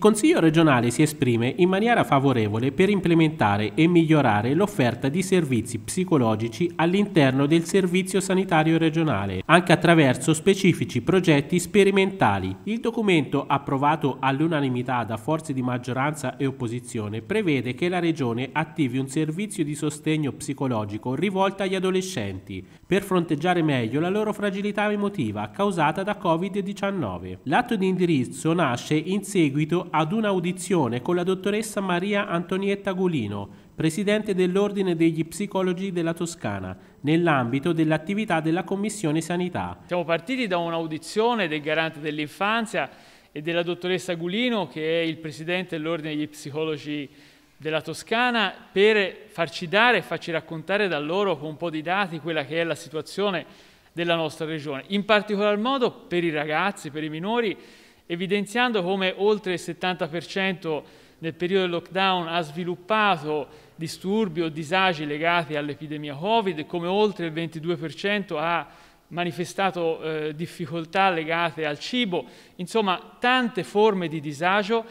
Il Consiglio regionale si esprime in maniera favorevole per implementare e migliorare l'offerta di servizi psicologici all'interno del Servizio Sanitario regionale, anche attraverso specifici progetti sperimentali. Il documento approvato all'unanimità da forze di maggioranza e opposizione prevede che la Regione attivi un servizio di sostegno psicologico rivolto agli adolescenti per fronteggiare meglio la loro fragilità emotiva causata da Covid-19. L'atto di indirizzo nasce in seguito ad un'audizione con la dottoressa Maria Antonietta Gulino, presidente dell'Ordine degli Psicologi della Toscana, nell'ambito dell'attività della Commissione Sanità. Siamo partiti da un'audizione del garante dell'infanzia e della dottoressa Gulino, che è il presidente dell'Ordine degli Psicologi della Toscana, per farci dare e farci raccontare da loro con un po' di dati quella che è la situazione della nostra regione, in particolar modo per i ragazzi, per i minori, evidenziando come oltre il 70% nel periodo del lockdown ha sviluppato disturbi o disagi legati all'epidemia Covid, come oltre il 22% ha manifestato eh, difficoltà legate al cibo, insomma tante forme di disagio,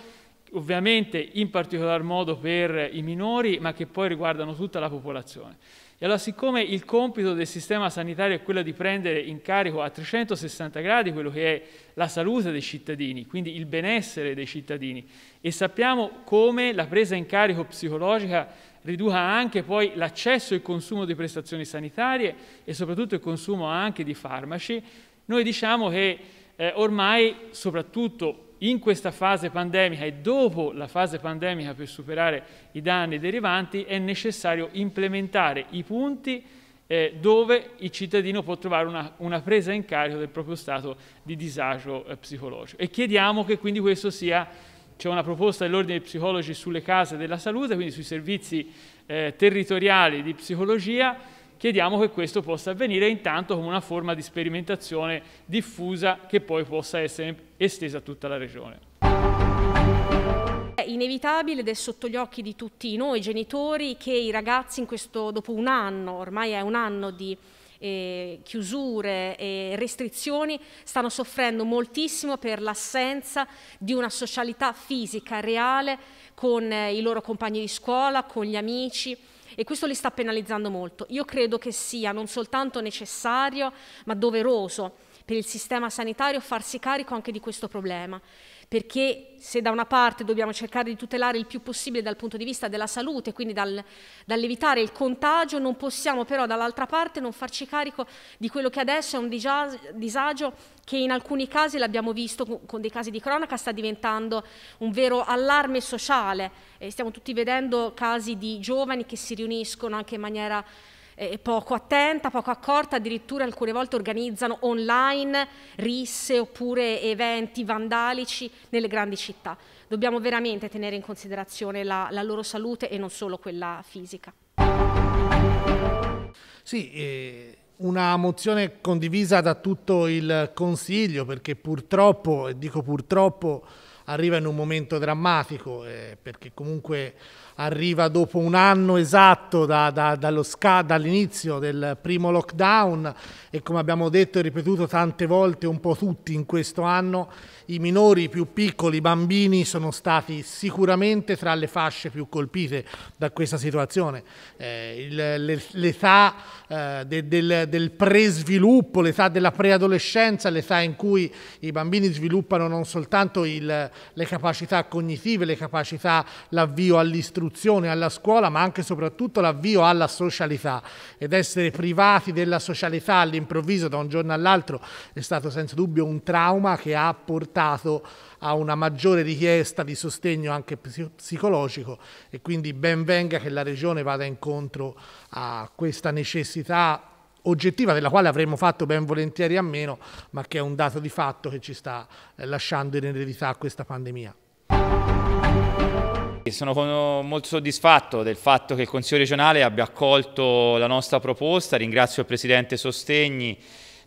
ovviamente in particolar modo per i minori, ma che poi riguardano tutta la popolazione. E allora siccome il compito del sistema sanitario è quello di prendere in carico a 360 gradi quello che è la salute dei cittadini, quindi il benessere dei cittadini, e sappiamo come la presa in carico psicologica riduca anche poi l'accesso e il consumo di prestazioni sanitarie e soprattutto il consumo anche di farmaci, noi diciamo che eh, ormai, soprattutto in questa fase pandemica e dopo la fase pandemica per superare i danni derivanti è necessario implementare i punti eh, dove il cittadino può trovare una, una, presa in carico del proprio stato di disagio eh, psicologico. E chiediamo che quindi questo sia, c'è una proposta dell'Ordine dei Psicologi sulle case della salute, quindi sui servizi eh, territoriali di psicologia, Chiediamo che questo possa avvenire intanto come una forma di sperimentazione diffusa che poi possa essere estesa a tutta la regione È inevitabile ed è sotto gli occhi di tutti noi genitori che i ragazzi in questo, dopo un anno, ormai è un anno di eh, chiusure e restrizioni, stanno soffrendo moltissimo per l'assenza di una socialità fisica reale con eh, i loro compagni di scuola, con gli amici e questo li sta penalizzando molto. Io credo che sia non soltanto necessario ma doveroso per il sistema sanitario farsi carico anche di questo problema perché se da una parte dobbiamo cercare di tutelare il più possibile dal punto di vista della salute, quindi dal, dall'evitare il contagio, non possiamo però dall'altra parte non farci carico di quello che adesso è un disagio che in alcuni casi l'abbiamo visto con dei casi di cronaca sta diventando un vero allarme sociale. Eh, stiamo tutti vedendo casi di giovani che si riuniscono anche in maniera eh, poco attenta, poco accorta, addirittura alcune volte organizzano online risse oppure eventi vandalici nelle grandi città. Dobbiamo veramente tenere in considerazione la, la loro salute e non solo quella fisica. Sì, eh, una mozione condivisa da tutto il Consiglio perché purtroppo, e dico purtroppo, arriva in un momento drammatico, eh, perché comunque arriva dopo un anno esatto da, da, dall'inizio del primo lockdown e come abbiamo detto e ripetuto tante volte un po' tutti in questo anno i minori i più piccoli, i bambini sono stati sicuramente tra le fasce più colpite da questa situazione. Eh, il, l'età eh, de, del, del pre-sviluppo, l'età della preadolescenza, l'età in cui i bambini sviluppano non soltanto il, le capacità cognitive, le capacità, l'avvio all'istruzione, alla scuola, ma anche e soprattutto l'avvio alla socialità ed essere privati della socialità all'improvviso da un giorno all'altro è stato senza dubbio un trauma che ha portato portato a una maggiore richiesta di sostegno anche psicologico e quindi ben venga che la Regione vada incontro a questa necessità oggettiva della quale avremmo fatto ben volentieri a meno, ma che è un dato di fatto che ci sta eh, lasciando in eredità questa pandemia. Sono molto soddisfatto del fatto che il Consiglio regionale abbia accolto la nostra proposta, ringrazio il Presidente Sostegni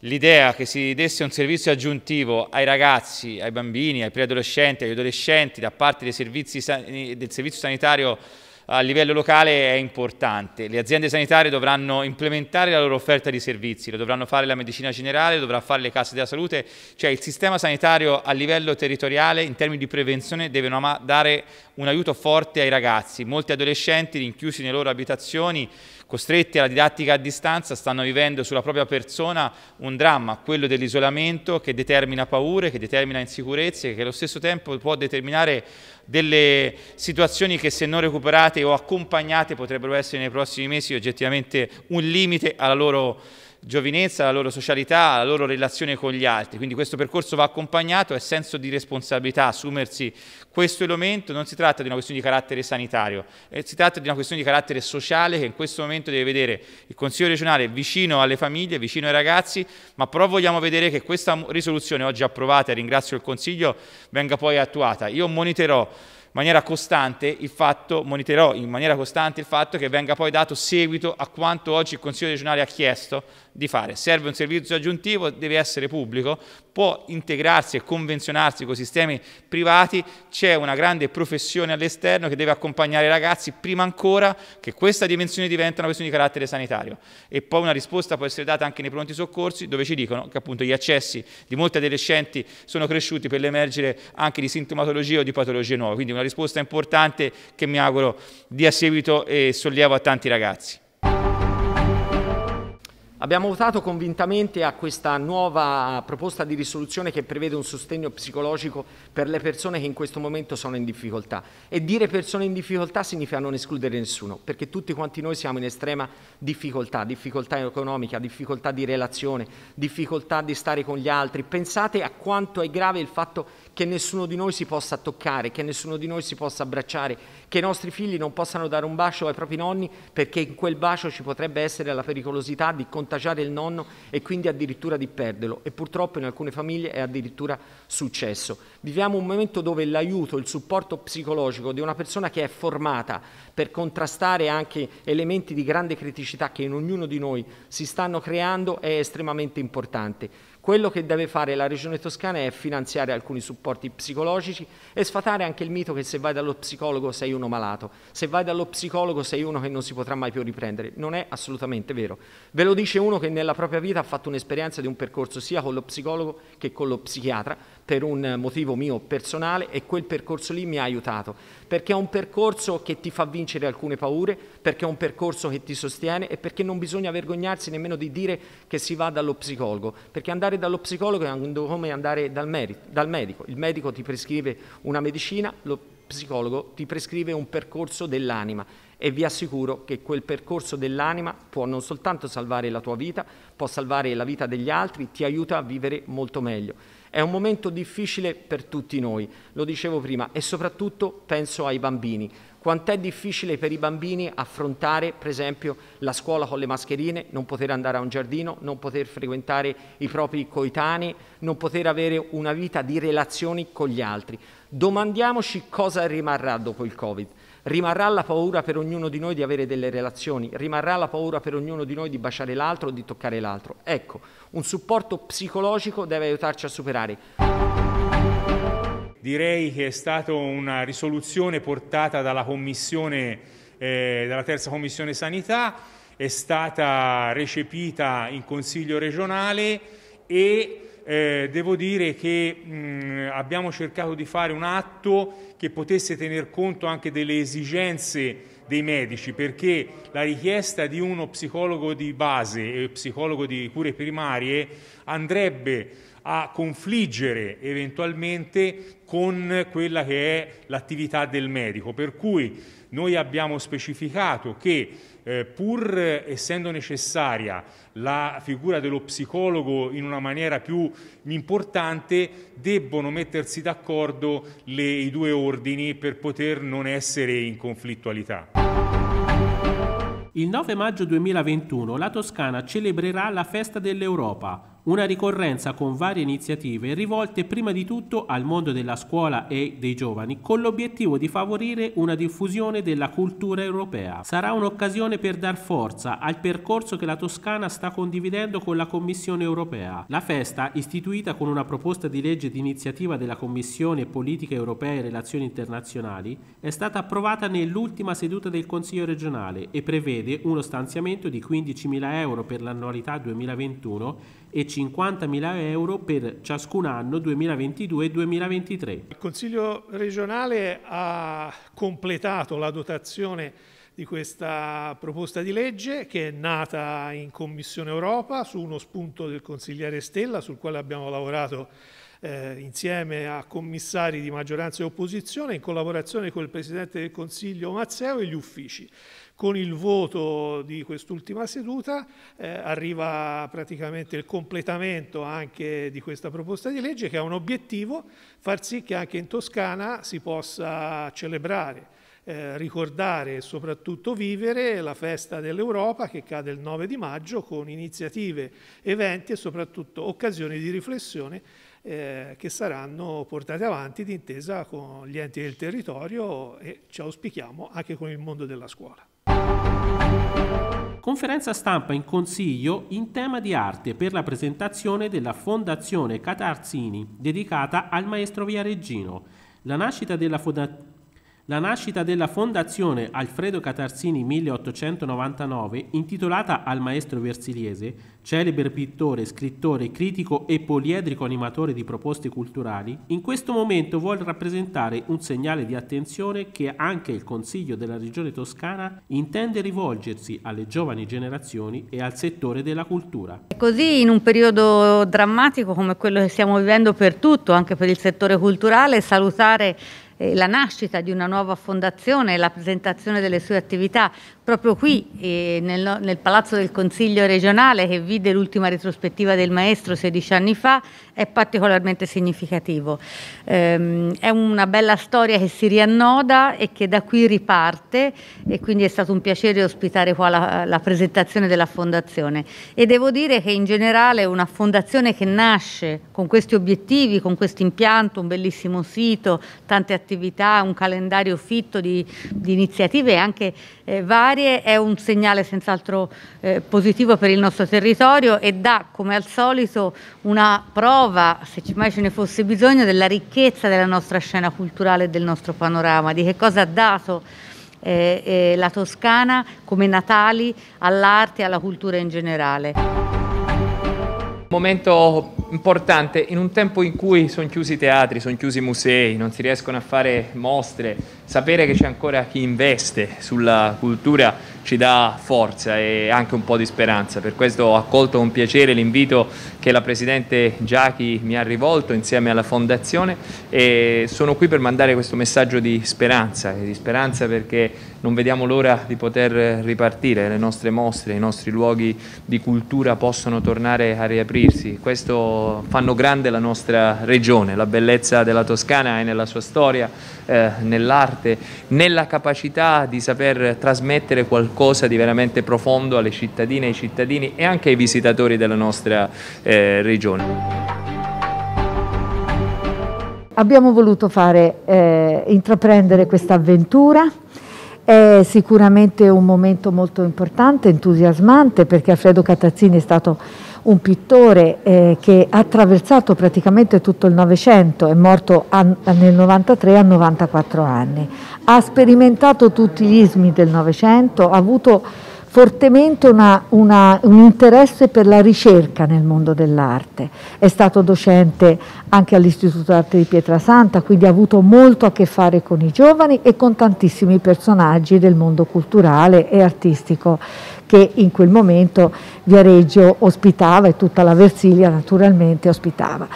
l'idea che si desse un servizio aggiuntivo ai ragazzi, ai bambini, ai preadolescenti, agli adolescenti da parte del servizio sanitario a livello locale è importante. Le aziende sanitarie dovranno implementare la loro offerta di servizi, lo dovranno fare la medicina generale, lo dovrà fare le case della salute, cioè il sistema sanitario a livello territoriale in termini di prevenzione deve dare un aiuto forte ai ragazzi. Molti adolescenti rinchiusi nelle loro abitazioni costretti alla didattica a distanza, stanno vivendo sulla propria persona un dramma, quello dell'isolamento che determina paure, che determina insicurezze, che allo stesso tempo può determinare delle situazioni che se non recuperate o accompagnate potrebbero essere nei prossimi mesi oggettivamente un limite alla loro giovinezza, la loro socialità, la loro relazione con gli altri. Quindi questo percorso va accompagnato, è senso di responsabilità, assumersi questo elemento, non si tratta di una questione di carattere sanitario, eh, si tratta di una questione di carattere sociale che in questo momento deve vedere il Consiglio regionale vicino alle famiglie, vicino ai ragazzi, ma però vogliamo vedere che questa risoluzione oggi approvata, e ringrazio il Consiglio, venga poi attuata. Io moniterò in maniera costante il fatto, monitorerò in maniera costante il fatto che venga poi dato seguito a quanto oggi il Consiglio regionale ha chiesto di fare. Serve un servizio aggiuntivo, deve essere pubblico, può integrarsi e convenzionarsi con sistemi privati, c'è una grande professione all'esterno che deve accompagnare i ragazzi prima ancora che questa dimensione diventa una questione di carattere sanitario. E poi una risposta può essere data anche nei pronti soccorsi dove ci dicono che appunto gli accessi di molti adolescenti sono cresciuti per l'emergere anche di sintomatologie o di patologie nuove. Quindi una una risposta importante che mi auguro dia seguito e sollievo a tanti ragazzi. Abbiamo votato convintamente a questa nuova proposta di risoluzione che prevede un sostegno psicologico per le persone che in questo momento sono in difficoltà. E dire persone in difficoltà significa non escludere nessuno, perché tutti quanti noi siamo in estrema difficoltà, difficoltà economica, difficoltà di relazione, difficoltà di stare con gli altri. Pensate a quanto è grave il fatto che nessuno di noi si possa toccare, che nessuno di noi si possa abbracciare, che i nostri figli non possano dare un bacio ai propri nonni perché in quel bacio ci potrebbe essere la pericolosità di continuare contagiare il nonno e quindi addirittura di perderlo e purtroppo in alcune famiglie è addirittura successo. Viviamo un momento dove l'aiuto, il supporto psicologico di una persona che è formata per contrastare anche elementi di grande criticità che in ognuno di noi si stanno creando è estremamente importante. Quello che deve fare la Regione Toscana è finanziare alcuni supporti psicologici e sfatare anche il mito che se vai dallo psicologo sei uno malato, se vai dallo psicologo sei uno che non si potrà mai più riprendere. Non è assolutamente vero. Ve lo dice uno che nella propria vita ha fatto un'esperienza di un percorso sia con lo psicologo che con lo psichiatra, per un motivo mio personale e quel percorso lì mi ha aiutato, perché è un percorso che ti fa vincere alcune paure, perché è un percorso che ti sostiene e perché non bisogna vergognarsi nemmeno di dire che si va dallo psicologo, perché andare dallo psicologo è come andare dal, dal medico, il medico ti prescrive una medicina, lo psicologo ti prescrive un percorso dell'anima e vi assicuro che quel percorso dell'anima può non soltanto salvare la tua vita, può salvare la vita degli altri, ti aiuta a vivere molto meglio. È un momento difficile per tutti noi, lo dicevo prima, e soprattutto penso ai bambini. Quanto è difficile per i bambini affrontare, per esempio, la scuola con le mascherine, non poter andare a un giardino, non poter frequentare i propri coetanei, non poter avere una vita di relazioni con gli altri. Domandiamoci cosa rimarrà dopo il Covid. Rimarrà la paura per ognuno di noi di avere delle relazioni, rimarrà la paura per ognuno di noi di baciare l'altro, o di toccare l'altro. Ecco, un supporto psicologico deve aiutarci a superare. Direi che è stata una risoluzione portata dalla, eh, dalla terza commissione sanità, è stata recepita in consiglio regionale e eh, devo dire che mh, mm, abbiamo cercato di fare un atto che potesse tener conto anche delle esigenze dei medici, perché la richiesta di uno psicologo di base e psicologo di cure primarie andrebbe a confliggere eventualmente con quella che è l'attività del medico. Per cui noi abbiamo specificato che eh, pur essendo necessaria la figura dello psicologo in una maniera più importante, debbono mettersi d'accordo i due ordini per poter non essere in conflittualità. Il 9 maggio 2021 la Toscana celebrerà la Festa dell'Europa, una ricorrenza con varie iniziative rivolte prima di tutto al mondo della scuola e dei giovani con l'obiettivo di favorire una diffusione della cultura europea. Sarà un'occasione per dar forza al percorso che la Toscana sta condividendo con la Commissione europea. La festa, istituita con una proposta di legge d'iniziativa della Commissione Politiche Europee e Relazioni Internazionali, è stata approvata nell'ultima seduta del Consiglio regionale e prevede uno stanziamento di 15.000 euro per l'annualità 2021 e 50.000 euro per ciascun anno 2022 e 2023. Il Consiglio regionale ha completato la dotazione di questa proposta di legge che è nata in Commissione Europa su uno spunto del consigliere Stella sul quale abbiamo lavorato eh, insieme a commissari di maggioranza e opposizione in collaborazione con il Presidente del Consiglio Mazzeo e gli uffici. Con il voto di quest'ultima seduta eh, arriva praticamente il completamento anche di questa proposta di legge che ha un obiettivo, far sì che anche in Toscana si possa celebrare eh, ricordare e soprattutto vivere la festa dell'Europa che cade il 9 di maggio con iniziative, eventi e soprattutto occasioni di riflessione eh, che saranno portate avanti d'intesa con gli enti del territorio e ci auspichiamo anche con il mondo della scuola. Conferenza stampa in consiglio in tema di arte per la presentazione della Fondazione Catarzini dedicata al maestro Viareggino. La nascita della Fondazione la nascita della Fondazione Alfredo Catarzini 1899, intitolata al maestro versiliese, celebre pittore, scrittore, critico e poliedrico animatore di proposte culturali, in questo momento vuole rappresentare un segnale di attenzione che anche il Consiglio della Regione Toscana intende rivolgersi alle giovani generazioni e al settore della cultura. Così in un periodo drammatico come quello che stiamo vivendo per tutto, anche per il settore culturale, salutare eh, la nascita di una nuova fondazione e la presentazione delle sue attività proprio qui eh, nel, nel Palazzo del Consiglio regionale che vide l'ultima retrospettiva del maestro 16 anni fa è particolarmente significativo. Ehm, è una bella storia che si riannoda e che da qui riparte e quindi è stato un piacere ospitare qua la, la presentazione della fondazione e devo dire che in generale una fondazione che nasce con questi obiettivi, con questo impianto, un bellissimo sito, tante attività, un calendario fitto di, di iniziative anche eh, varie è un segnale senz'altro eh, positivo per il nostro territorio territorio e dà come al solito una prova, se mai ce ne fosse bisogno, della ricchezza della nostra scena culturale e del nostro panorama, di che cosa ha dato eh, eh, la Toscana come Natali all'arte e alla cultura in generale. Momento importante, in un tempo in cui sono chiusi i teatri, sono chiusi i musei, non si riescono a fare mostre, sapere che c'è ancora chi investe sulla cultura ci dà forza e anche un po' di speranza. Per questo ho accolto con piacere l'invito che la Presidente Giachi mi ha rivolto insieme alla Fondazione e sono qui per mandare questo messaggio di speranza, di speranza perché non vediamo l'ora di poter ripartire, le nostre mostre, i nostri luoghi di cultura possono tornare a riaprirsi. Questo fanno grande la nostra regione, la bellezza della Toscana è nella sua storia, eh, nell'arte arte, nella capacità di saper trasmettere qualcosa di veramente profondo alle cittadine, ai cittadini e anche ai visitatori della nostra eh, regione. Abbiamo voluto fare, eh, intraprendere questa avventura è sicuramente un momento molto importante, entusiasmante, perché Alfredo Catazzini è stato un pittore eh, che ha attraversato praticamente tutto il Novecento, è morto a, nel 93 a 94 anni, ha sperimentato tutti gli ismi del Novecento, ha avuto fortemente una, una, un interesse per la ricerca nel mondo dell'arte. È stato docente anche all'Istituto d'Arte di Pietrasanta, quindi ha avuto molto a che fare con i giovani e con tantissimi personaggi del mondo culturale e artistico che in quel momento Viareggio ospitava e tutta la Versilia naturalmente ospitava.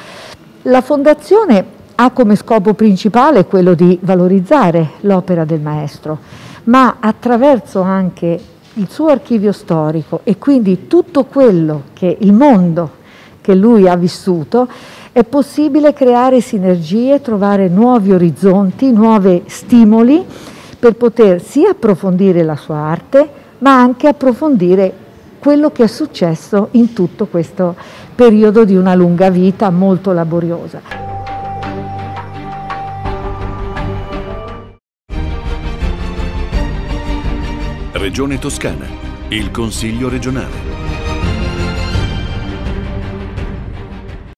La fondazione ha come scopo principale quello di valorizzare l'opera del maestro, ma attraverso anche il suo archivio storico e quindi tutto quello che il mondo che lui ha vissuto, è possibile creare sinergie, trovare nuovi orizzonti, nuovi stimoli per poter sia approfondire la sua arte, ma anche approfondire quello che è successo in tutto questo periodo di una lunga vita molto laboriosa. Regione Toscana, il Consiglio regionale.